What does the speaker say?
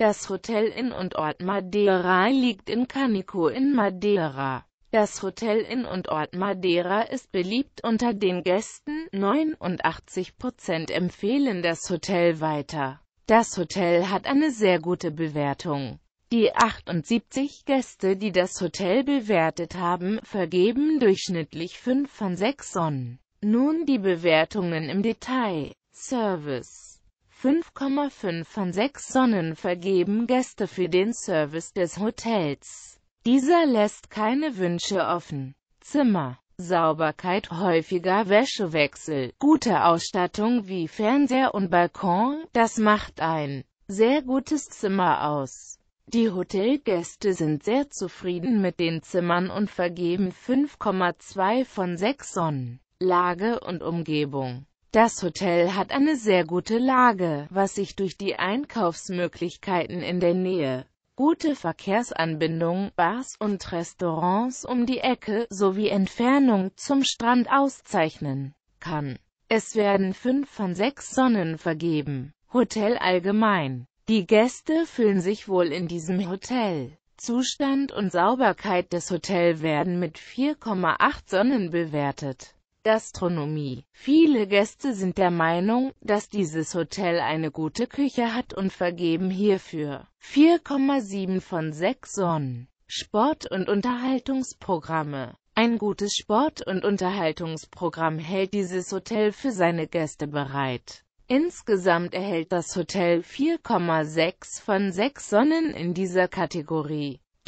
Das Hotel in und Ort Madeira liegt in Canico in Madeira. Das Hotel in und Ort Madeira ist beliebt unter den Gästen, 89% empfehlen das Hotel weiter. Das Hotel hat eine sehr gute Bewertung. Die 78 Gäste, die das Hotel bewertet haben, vergeben durchschnittlich 5 von 6 Sonnen. Nun die Bewertungen im Detail. Service 5,5 von 6 Sonnen vergeben Gäste für den Service des Hotels. Dieser lässt keine Wünsche offen. Zimmer, Sauberkeit, häufiger Wäschewechsel, gute Ausstattung wie Fernseher und Balkon, das macht ein sehr gutes Zimmer aus. Die Hotelgäste sind sehr zufrieden mit den Zimmern und vergeben 5,2 von 6 Sonnen. Lage und Umgebung das Hotel hat eine sehr gute Lage, was sich durch die Einkaufsmöglichkeiten in der Nähe, gute Verkehrsanbindung, Bars und Restaurants um die Ecke sowie Entfernung zum Strand auszeichnen kann. Es werden fünf von sechs Sonnen vergeben. Hotel allgemein. Die Gäste fühlen sich wohl in diesem Hotel. Zustand und Sauberkeit des Hotels werden mit 4,8 Sonnen bewertet. Gastronomie. Viele Gäste sind der Meinung, dass dieses Hotel eine gute Küche hat und vergeben hierfür 4,7 von 6 Sonnen. Sport- und Unterhaltungsprogramme Ein gutes Sport- und Unterhaltungsprogramm hält dieses Hotel für seine Gäste bereit. Insgesamt erhält das Hotel 4,6 von 6 Sonnen in dieser Kategorie.